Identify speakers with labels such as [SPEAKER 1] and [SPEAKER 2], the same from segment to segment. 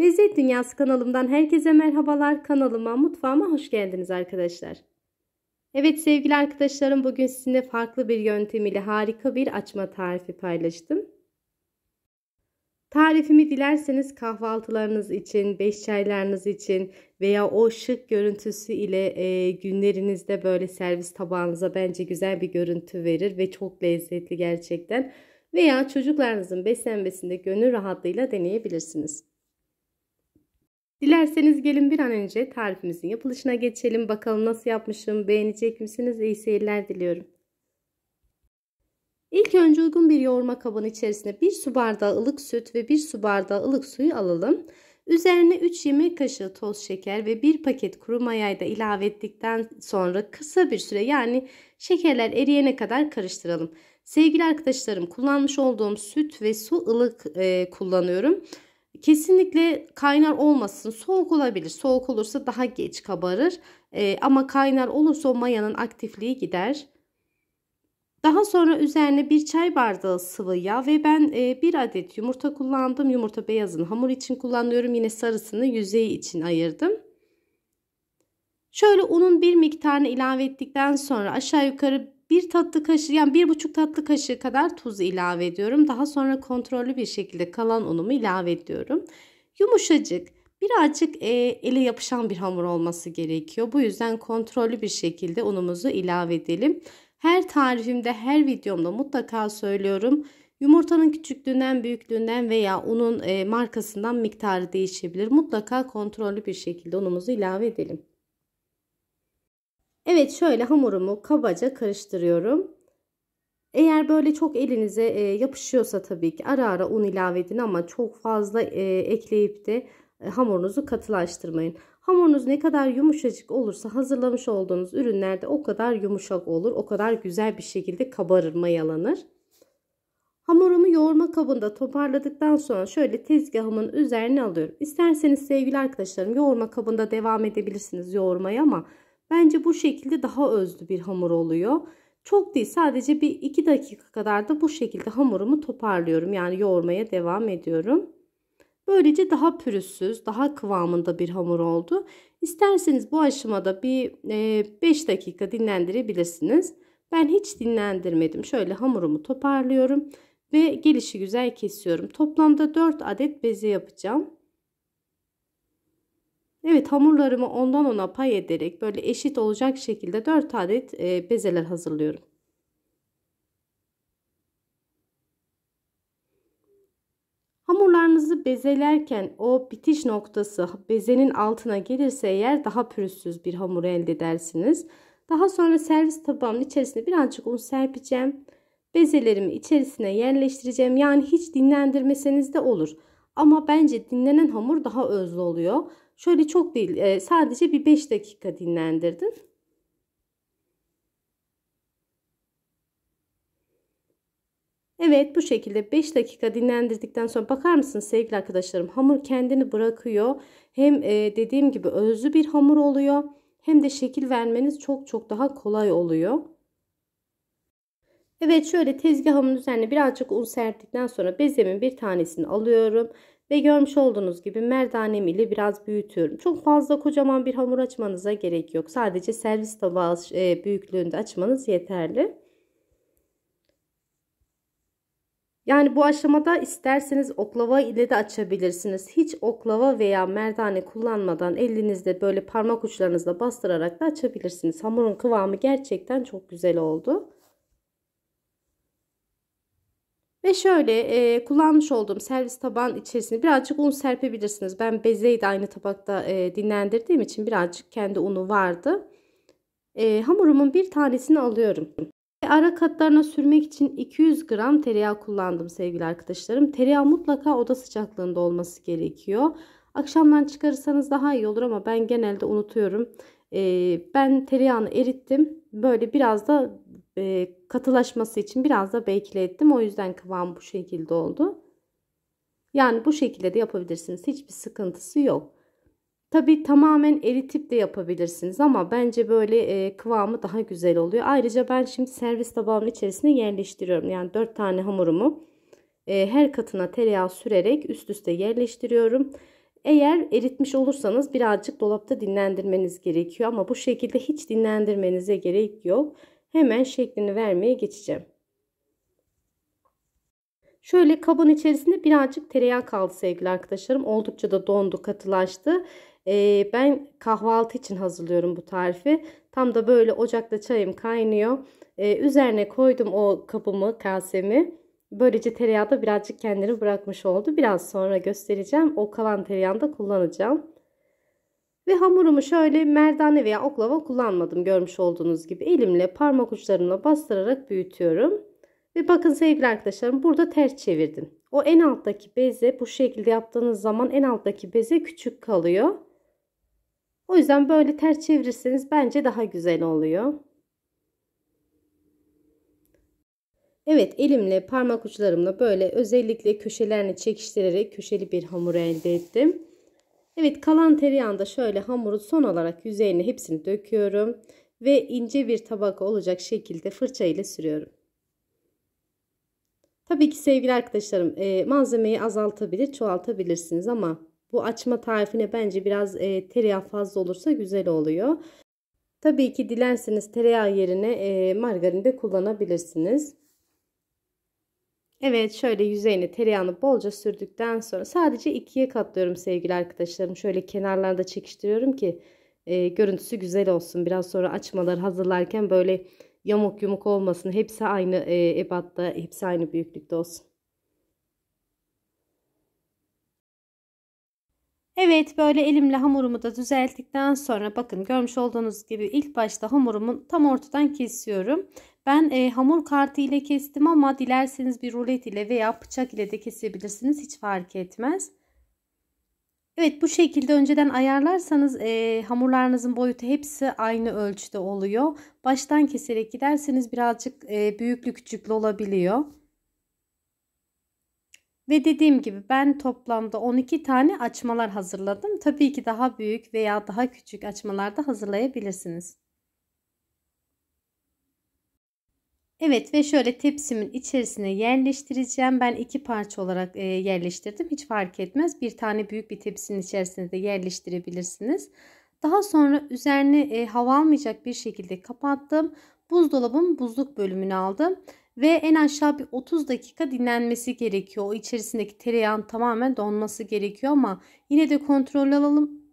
[SPEAKER 1] Lezzet Dünyası kanalımdan herkese merhabalar. Kanalıma, mutfağıma hoş geldiniz arkadaşlar. Evet sevgili arkadaşlarım bugün sizinle farklı bir yöntem ile harika bir açma tarifi paylaştım. Tarifimi dilerseniz kahvaltılarınız için, beş çaylarınız için veya o şık görüntüsü ile e, günlerinizde böyle servis tabağınıza bence güzel bir görüntü verir ve çok lezzetli gerçekten. Veya çocuklarınızın beslenmesinde gönül rahatlığıyla deneyebilirsiniz. Dilerseniz gelin bir an önce tarifimizin yapılışına geçelim. Bakalım nasıl yapmışım, beğenecek misiniz? İyi seyirler diliyorum. İlk önce uygun bir yoğurma kabının içerisine 1 su bardağı ılık süt ve 1 su bardağı ılık suyu alalım. Üzerine 3 yemek kaşığı toz şeker ve 1 paket kuru mayayı da ilave ettikten sonra kısa bir süre yani şekerler eriyene kadar karıştıralım. Sevgili arkadaşlarım kullanmış olduğum süt ve su ılık e, kullanıyorum. Kesinlikle kaynar olmasın. Soğuk olabilir. Soğuk olursa daha geç kabarır. E, ama kaynar olursa o mayanın aktifliği gider. Daha sonra üzerine bir çay bardağı sıvı yağ ve ben e, bir adet yumurta kullandım. Yumurta beyazını hamur için kullanıyorum. Yine sarısını yüzeyi için ayırdım. Şöyle unun bir miktarını ilave ettikten sonra aşağı yukarı bir tatlı kaşığı yani bir buçuk tatlı kaşığı kadar tuz ilave ediyorum. Daha sonra kontrollü bir şekilde kalan unumu ilave ediyorum. Yumuşacık birazcık e, ele yapışan bir hamur olması gerekiyor. Bu yüzden kontrollü bir şekilde unumuzu ilave edelim. Her tarifimde her videomda mutlaka söylüyorum. Yumurtanın küçüklüğünden, büyüklüğünden veya unun e, markasından miktarı değişebilir. Mutlaka kontrollü bir şekilde unumuzu ilave edelim. Evet şöyle hamurumu kabaca karıştırıyorum. Eğer böyle çok elinize e, yapışıyorsa tabii ki ara ara un ilave edin ama çok fazla e, ekleyip de e, hamurunuzu katılaştırmayın. Hamurunuz ne kadar yumuşacık olursa hazırlamış olduğunuz ürünlerde o kadar yumuşak olur. O kadar güzel bir şekilde kabarır, mayalanır. Hamurumu yoğurma kabında toparladıktan sonra şöyle tezgahımın üzerine alıyorum. İsterseniz sevgili arkadaşlarım yoğurma kabında devam edebilirsiniz yoğurmaya ama Bence bu şekilde daha özlü bir hamur oluyor. Çok değil sadece bir 2 dakika kadar da bu şekilde hamurumu toparlıyorum. Yani yoğurmaya devam ediyorum. Böylece daha pürüzsüz, daha kıvamında bir hamur oldu. İsterseniz bu aşamada bir 5 e, dakika dinlendirebilirsiniz. Ben hiç dinlendirmedim. Şöyle hamurumu toparlıyorum ve gelişi güzel kesiyorum. Toplamda 4 adet beze yapacağım. Evet hamurlarımı ondan ona pay ederek böyle eşit olacak şekilde 4 adet e, bezeler hazırlıyorum. Hamurlarınızı bezelerken o bitiş noktası bezenin altına gelirse eğer daha pürüzsüz bir hamur elde edersiniz. Daha sonra servis tabağının içerisine birazcık un serpeceğim. Bezelerimi içerisine yerleştireceğim. Yani hiç dinlendirmeseniz de olur. Ama bence dinlenen hamur daha özlü oluyor. Şöyle çok değil e, sadece bir 5 dakika dinlendirdim. Evet bu şekilde 5 dakika dinlendirdikten sonra bakar mısınız sevgili arkadaşlarım hamur kendini bırakıyor. Hem e, dediğim gibi özlü bir hamur oluyor hem de şekil vermeniz çok çok daha kolay oluyor. Evet şöyle tezgahımın üzerine birazcık un serdikten sonra bezemin bir tanesini alıyorum. Ve görmüş olduğunuz gibi merdanem ile biraz büyütüyorum. Çok fazla kocaman bir hamur açmanıza gerek yok. Sadece servis tabağı e, büyüklüğünde açmanız yeterli. Yani bu aşamada isterseniz oklava ile de açabilirsiniz. Hiç oklava veya merdane kullanmadan elinizde böyle parmak uçlarınızla bastırarak da açabilirsiniz. Hamurun kıvamı gerçekten çok güzel oldu. Ve şöyle e, kullanmış olduğum servis tabağın içerisine birazcık un serpebilirsiniz. Ben bezeyi de aynı tabakta e, dinlendirdiğim için birazcık kendi unu vardı. E, hamurumun bir tanesini alıyorum. Ve ara katlarına sürmek için 200 gram tereyağı kullandım sevgili arkadaşlarım. Tereyağı mutlaka oda sıcaklığında olması gerekiyor. Akşamdan çıkarırsanız daha iyi olur ama ben genelde unutuyorum. E, ben tereyağını erittim. Böyle biraz da e, katılaşması için biraz da beklettim. O yüzden kıvam bu şekilde oldu. Yani bu şekilde de yapabilirsiniz. Hiçbir sıkıntısı yok. Tabi tamamen eritip de yapabilirsiniz ama bence böyle e, kıvamı daha güzel oluyor. Ayrıca ben şimdi servis tabağımın içerisine yerleştiriyorum. Yani 4 tane hamurumu e, her katına tereyağı sürerek üst üste yerleştiriyorum. Eğer eritmiş olursanız birazcık dolapta dinlendirmeniz gerekiyor ama bu şekilde hiç dinlendirmenize gerek yok hemen şeklini vermeye geçeceğim. Şöyle kabın içerisinde birazcık tereyağı kaldı sevgili arkadaşlarım. Oldukça da dondu, katılaştı. Ee, ben kahvaltı için hazırlıyorum bu tarifi. Tam da böyle ocakta çayım kaynıyor. Ee, üzerine koydum o kabımı, kasemi. Böylece tereyağı da birazcık kendini bırakmış oldu. Biraz sonra göstereceğim. O kalan tereyağını da kullanacağım. Ve hamurumu şöyle merdane veya oklava kullanmadım görmüş olduğunuz gibi. Elimle parmak uçlarımla bastırarak büyütüyorum. Ve bakın sevgili arkadaşlarım burada ters çevirdim. O en alttaki beze bu şekilde yaptığınız zaman en alttaki beze küçük kalıyor. O yüzden böyle ters çevirirseniz bence daha güzel oluyor. Evet elimle parmak uçlarımla böyle özellikle köşelerini çekiştirerek köşeli bir hamur elde ettim. Evet kalan tereyağında şöyle hamuru son olarak yüzeyine hepsini döküyorum. Ve ince bir tabaka olacak şekilde fırça ile sürüyorum. Tabii ki sevgili arkadaşlarım e, malzemeyi azaltabilir çoğaltabilirsiniz ama bu açma tarifine bence biraz e, tereyağı fazla olursa güzel oluyor. Tabii ki dilerseniz tereyağı yerine e, margarin de kullanabilirsiniz. Evet şöyle yüzeyine tereyağını bolca sürdükten sonra sadece ikiye katlıyorum sevgili arkadaşlarım. Şöyle da çekiştiriyorum ki e, görüntüsü güzel olsun. Biraz sonra açmaları hazırlarken böyle yamuk yumuk olmasın. Hepsi aynı e, ebatta, hepsi aynı büyüklükte olsun. Evet böyle elimle hamurumu da düzelttikten sonra bakın görmüş olduğunuz gibi ilk başta hamurumu tam ortadan kesiyorum. Ben e, hamur kartı ile kestim ama dilerseniz bir rulet ile veya bıçak ile de kesebilirsiniz. Hiç fark etmez. Evet bu şekilde önceden ayarlarsanız e, hamurlarınızın boyutu hepsi aynı ölçüde oluyor. Baştan keserek giderseniz birazcık e, büyüklü küçüklü olabiliyor. Ve dediğim gibi ben toplamda 12 tane açmalar hazırladım. Tabii ki daha büyük veya daha küçük açmalar da hazırlayabilirsiniz. Evet ve şöyle tepsimin içerisine yerleştireceğim. Ben iki parça olarak e, yerleştirdim. Hiç fark etmez. Bir tane büyük bir tepsinin içerisine de yerleştirebilirsiniz. Daha sonra üzerine e, hava almayacak bir şekilde kapattım. Buzdolabım buzluk bölümünü aldım. Ve en aşağı bir 30 dakika dinlenmesi gerekiyor. O içerisindeki tereyağın tamamen donması gerekiyor ama yine de kontrol alalım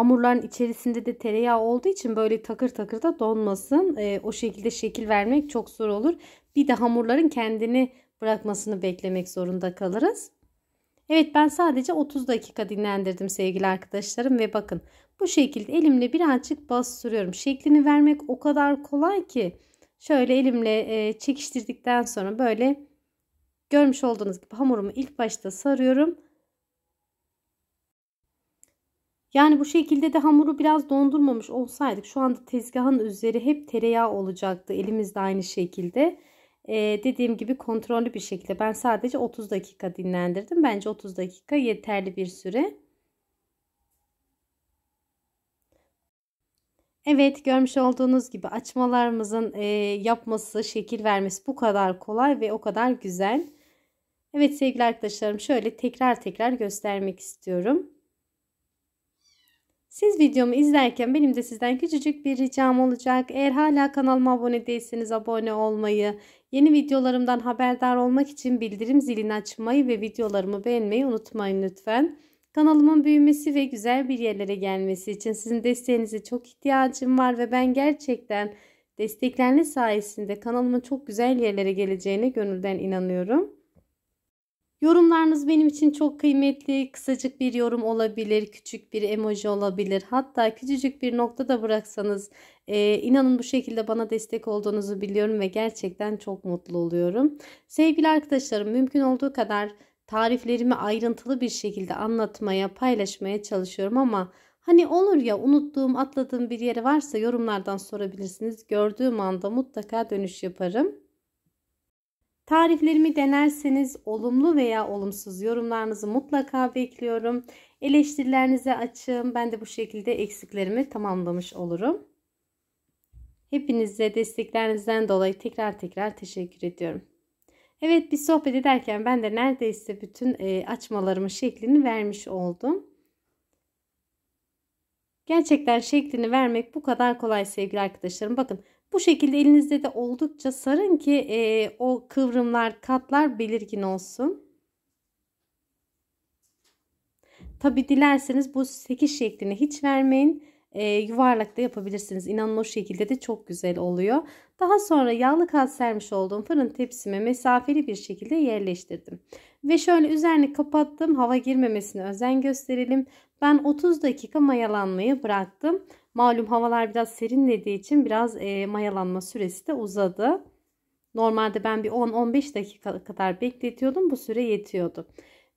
[SPEAKER 1] Hamurların içerisinde de tereyağı olduğu için böyle takır takır da donmasın. E, o şekilde şekil vermek çok zor olur. Bir de hamurların kendini bırakmasını beklemek zorunda kalırız. Evet ben sadece 30 dakika dinlendirdim sevgili arkadaşlarım ve bakın bu şekilde elimle birazcık bas sürüyorum. Şeklini vermek o kadar kolay ki şöyle elimle e, çekiştirdikten sonra böyle görmüş olduğunuz gibi hamurumu ilk başta sarıyorum. Yani bu şekilde de hamuru biraz dondurmamış olsaydık şu anda tezgahın üzeri hep tereyağı olacaktı. Elimizde aynı şekilde. Ee, dediğim gibi kontrollü bir şekilde ben sadece 30 dakika dinlendirdim. Bence 30 dakika yeterli bir süre. Evet görmüş olduğunuz gibi açmalarımızın e, yapması, şekil vermesi bu kadar kolay ve o kadar güzel. Evet sevgili arkadaşlarım şöyle tekrar tekrar göstermek istiyorum. Siz videomu izlerken benim de sizden küçücük bir ricam olacak. Eğer hala kanalıma abone değilseniz abone olmayı, yeni videolarımdan haberdar olmak için bildirim zilini açmayı ve videolarımı beğenmeyi unutmayın lütfen. Kanalımın büyümesi ve güzel bir yerlere gelmesi için sizin desteğinize çok ihtiyacım var ve ben gerçekten destekleriniz sayesinde kanalımın çok güzel yerlere geleceğine gönülden inanıyorum. Yorumlarınız benim için çok kıymetli. Kısacık bir yorum olabilir, küçük bir emoji olabilir. Hatta küçücük bir nokta da bıraksanız e, inanın bu şekilde bana destek olduğunuzu biliyorum ve gerçekten çok mutlu oluyorum. Sevgili arkadaşlarım mümkün olduğu kadar tariflerimi ayrıntılı bir şekilde anlatmaya, paylaşmaya çalışıyorum ama hani olur ya unuttuğum, atladığım bir yeri varsa yorumlardan sorabilirsiniz. Gördüğüm anda mutlaka dönüş yaparım. Tariflerimi denerseniz olumlu veya olumsuz yorumlarınızı mutlaka bekliyorum. Eleştirilerinize açığım. Ben de bu şekilde eksiklerimi tamamlamış olurum. Hepinize desteklerinizden dolayı tekrar tekrar teşekkür ediyorum. Evet bir sohbet ederken ben de neredeyse bütün e, açmalarımı şeklini vermiş oldum. Gerçekten şeklini vermek bu kadar kolay sevgili arkadaşlarım. Bakın bu şekilde elinizde de oldukça sarın ki e, o kıvrımlar katlar belirgin olsun. Tabi dilerseniz bu 8 şeklini hiç vermeyin e, yuvarlak da yapabilirsiniz. İnanın o şekilde de çok güzel oluyor. Daha sonra yağlı kağıt sermiş olduğum fırın tepsime mesafeli bir şekilde yerleştirdim. Ve şöyle üzerini kapattım. Hava girmemesine özen gösterelim. Ben 30 dakika mayalanmayı bıraktım. Malum havalar biraz serinlediği için biraz e, mayalanma süresi de uzadı. Normalde ben bir 10-15 dakika kadar bekletiyordum. Bu süre yetiyordu.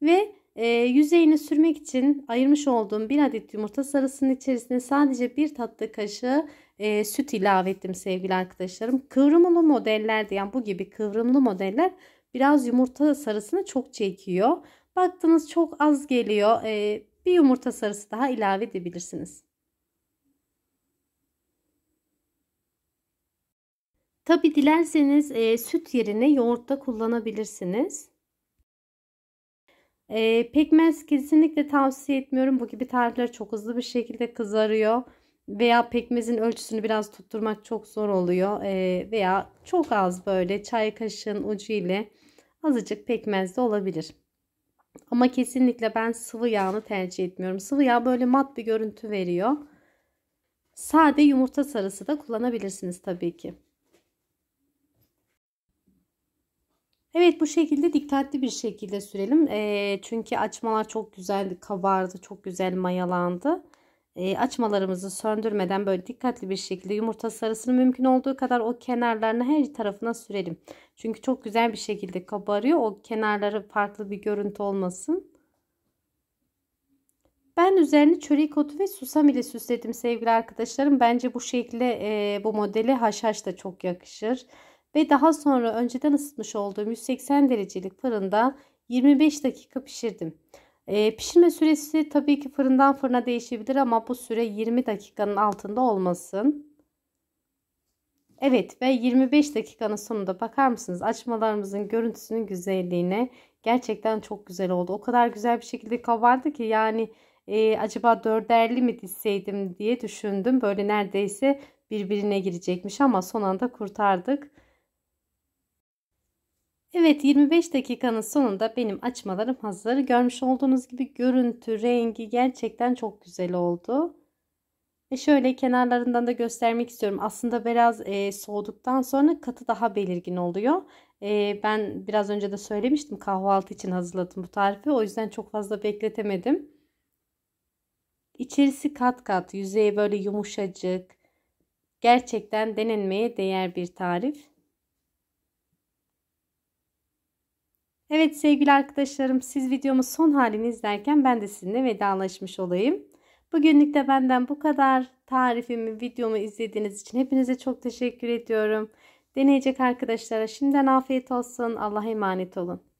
[SPEAKER 1] Ve e, yüzeyini sürmek için ayırmış olduğum bir adet yumurta sarısının içerisine sadece bir tatlı kaşığı e, süt ilave ettim sevgili arkadaşlarım. Kıvrımlı modeller yani bu gibi kıvrımlı modeller biraz yumurta sarısını çok çekiyor. Baktınız çok az geliyor. E, bir yumurta sarısı daha ilave edebilirsiniz. Tabi dilerseniz e, süt yerine yoğurt da kullanabilirsiniz. E, pekmez kesinlikle tavsiye etmiyorum. Bu gibi tarifler çok hızlı bir şekilde kızarıyor. Veya pekmezin ölçüsünü biraz tutturmak çok zor oluyor. E, veya çok az böyle çay kaşığın ucu ile azıcık pekmez de olabilir. Ama kesinlikle ben sıvı yağını tercih etmiyorum. Sıvı yağ böyle mat bir görüntü veriyor. Sade yumurta sarısı da kullanabilirsiniz tabii ki. Evet bu şekilde dikkatli bir şekilde sürelim. E, çünkü açmalar çok güzel kabardı. Çok güzel mayalandı. E, açmalarımızı söndürmeden böyle dikkatli bir şekilde yumurta sarısını mümkün olduğu kadar o kenarlarını her tarafına sürelim. Çünkü çok güzel bir şekilde kabarıyor. O kenarları farklı bir görüntü olmasın. Ben üzerini çörek otu ve susam ile süsledim sevgili arkadaşlarım. Bence bu şekilde e, bu modeli haşhaş da çok yakışır ve daha sonra önceden ısıtmış olduğum 180 derecelik fırında 25 dakika pişirdim. E, pişirme süresi tabii ki fırından fırına değişebilir ama bu süre 20 dakikanın altında olmasın. Evet ve 25 dakikanın sonunda bakar mısınız açmalarımızın görüntüsünün güzelliğine gerçekten çok güzel oldu. O kadar güzel bir şekilde kabardı ki yani e, acaba dörderli mi dizseydim diye düşündüm. Böyle neredeyse birbirine girecekmiş ama son anda kurtardık. Evet 25 dakikanın sonunda benim açmalarım hazır. Görmüş olduğunuz gibi görüntü, rengi gerçekten çok güzel oldu. E şöyle kenarlarından da göstermek istiyorum. Aslında biraz e, soğuduktan sonra katı daha belirgin oluyor. E, ben biraz önce de söylemiştim kahvaltı için hazırladım bu tarifi. O yüzden çok fazla bekletemedim. İçerisi kat kat, yüzeyi böyle yumuşacık. Gerçekten denenmeye değer bir tarif. Evet sevgili arkadaşlarım siz videomu son halini izlerken ben de sizinle vedalaşmış olayım. Bugünlük de benden bu kadar. Tarifimi, videomu izlediğiniz için hepinize çok teşekkür ediyorum. Deneyecek arkadaşlara şimdiden afiyet olsun. Allah'a emanet olun.